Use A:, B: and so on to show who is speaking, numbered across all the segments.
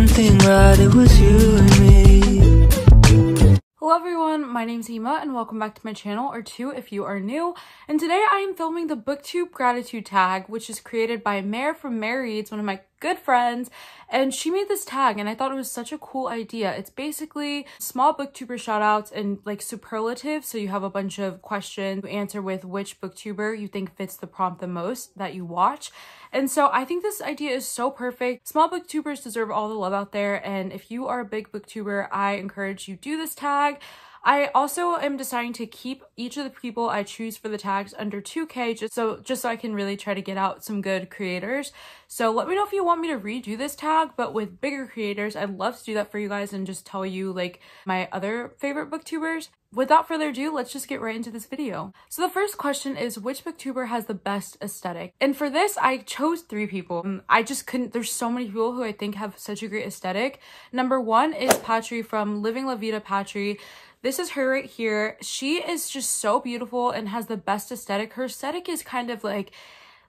A: one thing right, it was you and me. Hello everyone, my name is Hema and welcome back to my channel, or two if you are new. And today I am filming the booktube gratitude tag, which is created by Mare from Mare Reads, one of my good friends and she made this tag and I thought it was such a cool idea. It's basically small booktuber shout outs and like superlatives. So you have a bunch of questions to answer with which booktuber you think fits the prompt the most that you watch. And so I think this idea is so perfect. Small booktubers deserve all the love out there. And if you are a big booktuber, I encourage you do this tag. I also am deciding to keep each of the people I choose for the tags under 2k just so just so I can really try to get out some good creators. So let me know if you want me to redo this tag but with bigger creators. I'd love to do that for you guys and just tell you like my other favorite booktubers. Without further ado, let's just get right into this video. So the first question is which booktuber has the best aesthetic? And for this, I chose three people. Mm, I just couldn't, there's so many people who I think have such a great aesthetic. Number one is Patry from Living La Vida Patry. This is her right here. She is just so beautiful and has the best aesthetic. Her aesthetic is kind of like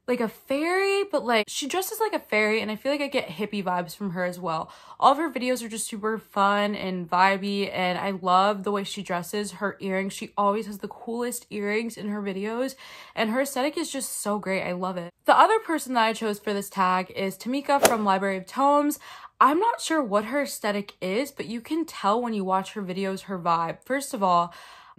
A: like a fairy, but like she dresses like a fairy and I feel like I get hippie vibes from her as well. All of her videos are just super fun and vibey and I love the way she dresses, her earrings. She always has the coolest earrings in her videos and her aesthetic is just so great. I love it. The other person that I chose for this tag is Tamika from Library of Tomes. I'm not sure what her aesthetic is, but you can tell when you watch her videos her vibe. First of all,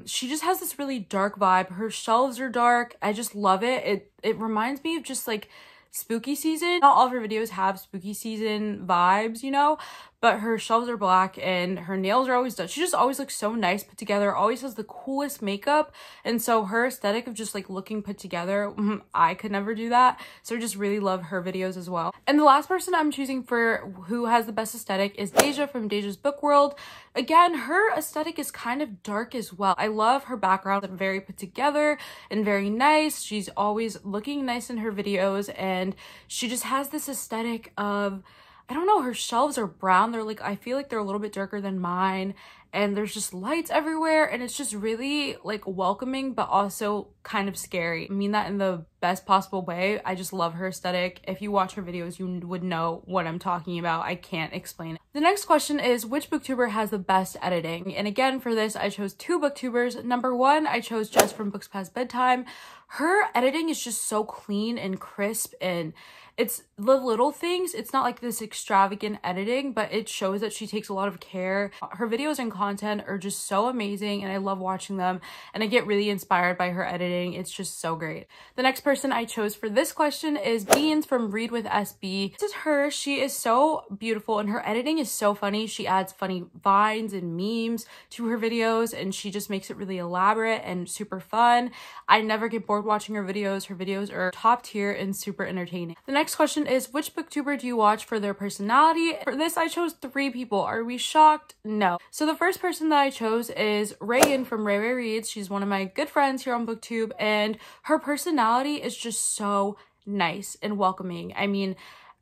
A: she just has this really dark vibe. Her shelves are dark. I just love it. It it reminds me of just like spooky season. Not all of her videos have spooky season vibes, you know, but her shelves are black and her nails are always done. She just always looks so nice put together, always has the coolest makeup. And so her aesthetic of just like looking put together, mm-hmm, I could never do that. So I just really love her videos as well. And the last person I'm choosing for who has the best aesthetic is Deja from Deja's Book World. Again, her aesthetic is kind of dark as well. I love her background, it's very put together and very nice. She's always looking nice in her videos and she just has this aesthetic of I don't know, her shelves are brown. They're like, I feel like they're a little bit darker than mine and there's just lights everywhere and it's just really like welcoming but also kind of scary. I mean that in the best possible way. I just love her aesthetic. If you watch her videos, you would know what I'm talking about. I can't explain it. The next question is which booktuber has the best editing? And again, for this, I chose two booktubers. Number one, I chose Jess from Books Past Bedtime. Her editing is just so clean and crisp and it's the little things. It's not like this extravagant editing, but it shows that she takes a lot of care. Her videos and content are just so amazing and I love watching them and I get really inspired by her editing. It's just so great. The next person I chose for this question is Beans from Read with SB. This is her. She is so beautiful and her editing is so funny. She adds funny vines and memes to her videos and she just makes it really elaborate and super fun. I never get bored watching her videos. Her videos are top tier and super entertaining. The next question is which booktuber do you watch for their personality? For this I chose three people. Are we shocked? No. So the first first person that I chose is Reagan from Ray Ray Reads. She's one of my good friends here on BookTube, and her personality is just so nice and welcoming. I mean,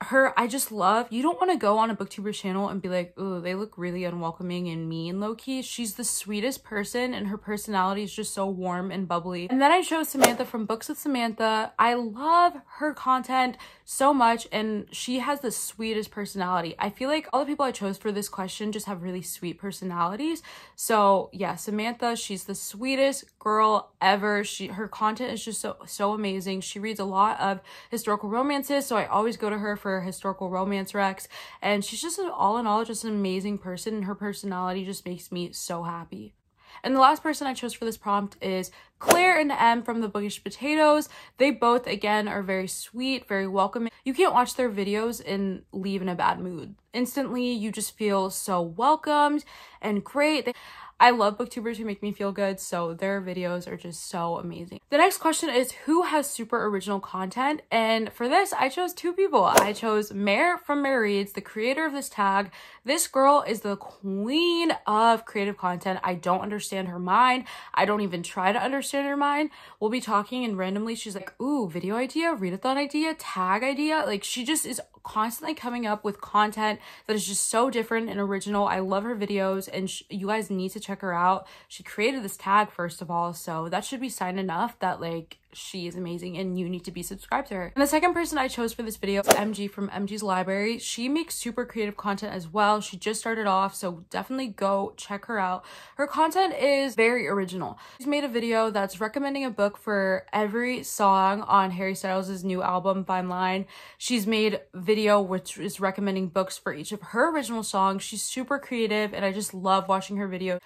A: her, I just love, you don't want to go on a BookTuber channel and be like, ooh, they look really unwelcoming and mean low-key. She's the sweetest person and her personality is just so warm and bubbly. And then I chose Samantha from Books with Samantha. I love her content so much and she has the sweetest personality. I feel like all the people I chose for this question just have really sweet personalities. So yeah, Samantha, she's the sweetest girl ever. She her content is just so so amazing. She reads a lot of historical romances, so I always go to her for historical romance recs. And she's just an all in all just an amazing person and her personality just makes me so happy. And the last person I chose for this prompt is Claire and M from the Bookish Potatoes. They both, again, are very sweet, very welcoming. You can't watch their videos and leave in a bad mood. Instantly, you just feel so welcomed and great. They I love booktubers who make me feel good, so their videos are just so amazing. The next question is who has super original content? And for this, I chose two people. I chose Mare from Mare Reads, the creator of this tag. This girl is the queen of creative content. I don't understand her mind. I don't even try to understand her mind. We'll be talking and randomly she's like, ooh, video idea, readathon idea, tag idea. Like she just is constantly coming up with content that is just so different and original. I love her videos and sh- you guys need to check her out. She created this tag first of all, so that should be sign enough that like she is amazing and you need to be subscribed to her. And the second person I chose for this video is MG from MG's Library. She makes super creative content as well. She just started off, so definitely go check her out. Her content is very original. She's made a video that's recommending a book for every song on Harry Styles' new album, Fine Line. She's made video which is recommending books for each of her original songs. She's super creative and I just love watching her video.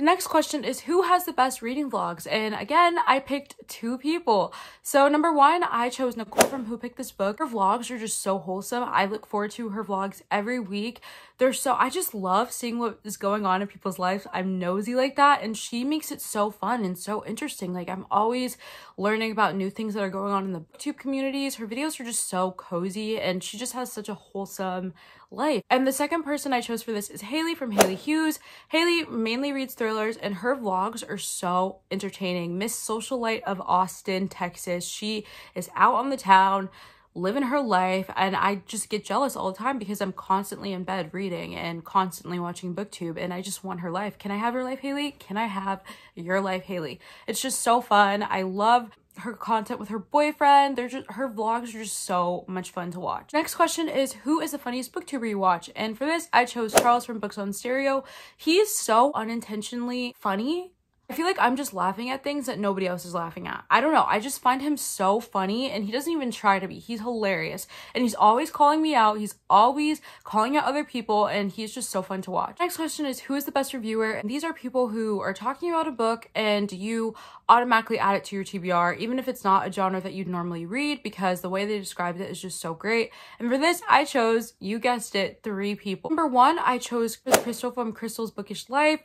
A: The next question is who has the best reading vlogs? And again, I picked two people. So number one, I chose Nicole from Who Picked This Book. Her vlogs are just so wholesome. I look forward to her vlogs every week. They're so, I just love seeing what is going on in people's lives. I'm nosy like that. And she makes it so fun and so interesting. Like I'm always learning about new things that are going on in the YouTube communities. Her videos are just so cozy and she just has such a wholesome life. And the second person I chose for this is Haley from Haley Hughes. Haley mainly reads thrillers and her vlogs are so entertaining. Miss Socialite of Austin, Texas. She is out on the town living her life and I just get jealous all the time because I'm constantly in bed reading and constantly watching booktube and I just want her life. Can I have your life, Haley? Can I have your life, Haley? It's just so fun. I love her content with her boyfriend. They're just her vlogs are just so much fun to watch. Next question is who is the funniest booktuber you watch? And for this, I chose Charles from Books on Stereo. He's so unintentionally funny I feel like I'm just laughing at things that nobody else is laughing at. I don't know. I just find him so funny and he doesn't even try to be. He's hilarious and he's always calling me out. He's always calling out other people and he's just so fun to watch. Next question is who is the best reviewer? And these are people who are talking about a book and you automatically add it to your TBR, even if it's not a genre that you'd normally read because the way they described it is just so great. And for this, I chose, you guessed it, three people. Number one, I chose Crystal from Crystal's Bookish Life,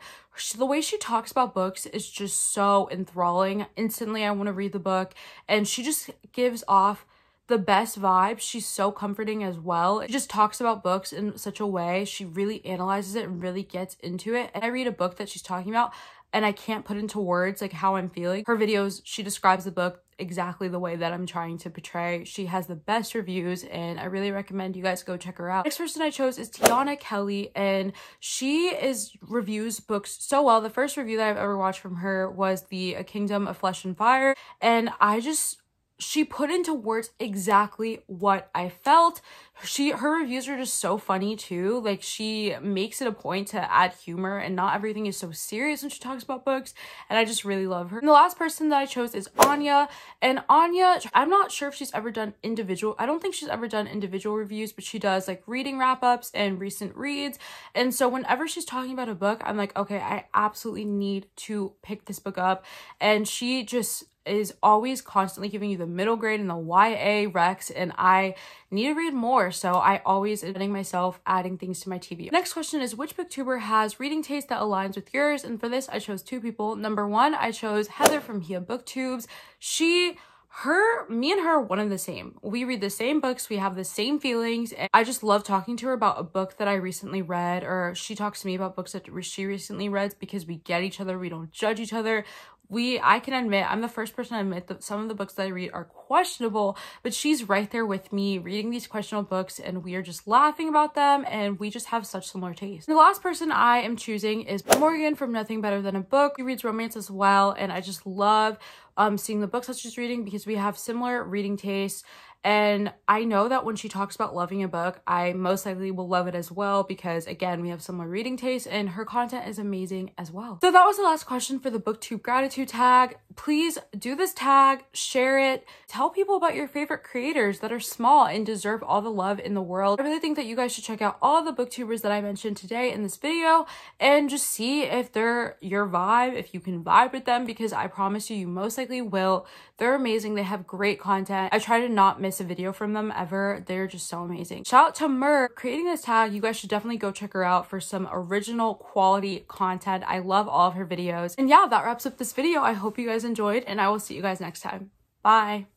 A: the way she talks about books is just so enthralling. Instantly, I want to read the book. And she just gives off the best vibe. She's so comforting as well. She just talks about books in such a way. She really analyzes it and really gets into it. And I read a book that she's talking about and I can't put into words like how I'm feeling. Her videos, she describes the book exactly the way that I'm trying to portray. She has the best reviews and I really recommend you guys go check her out. Next person I chose is Tiana Kelly and she is reviews books so well. The first review that I've ever watched from her was the A Kingdom of Flesh and Fire and I just she put into words exactly what I felt. She her reviews are just so funny too. Like she makes it a point to add humor and not everything is so serious when she talks about books and I just really love her. And the last person that I chose is Anya. And Anya, I'm not sure if she's ever done individual. I don't think she's ever done individual reviews, but she does like reading wrap-ups and recent reads. And so whenever she's talking about a book, I'm like, "Okay, I absolutely need to pick this book up." And she just is always constantly giving you the middle grade and the YA Rex, and I need to read more, so I always admitting myself adding things to my TV. Next question is which booktuber has reading taste that aligns with yours? And for this, I chose two people. Number one, I chose Heather from Hia Booktubes. She her me and her one and the same we read the same books we have the same feelings and i just love talking to her about a book that i recently read or she talks to me about books that she recently read because we get each other we don't judge each other we i can admit i'm the first person to admit that some of the books that i read are questionable but she's right there with me reading these questionable books and we are just laughing about them and we just have such similar tastes the last person i am choosing is morgan from nothing better than a book she reads romance as well and i just love um, seeing the books that she's reading because we have similar reading tastes and I know that when she talks about loving a book, I most likely will love it as well because, again, we have similar reading tastes and her content is amazing as well. So that was the last question for the booktube gratitude tag please do this tag, share it, tell people about your favorite creators that are small and deserve all the love in the world. I really think that you guys should check out all the booktubers that I mentioned today in this video and just see if they're your vibe, if you can vibe with them, because I promise you, you most likely will. They're amazing. They have great content. I try to not miss a video from them ever. They're just so amazing. Shout out to Mer creating this tag. You guys should definitely go check her out for some original quality content. I love all of her videos. And yeah, that wraps up this video. I hope you guys enjoyed and I will see you guys next time. Bye.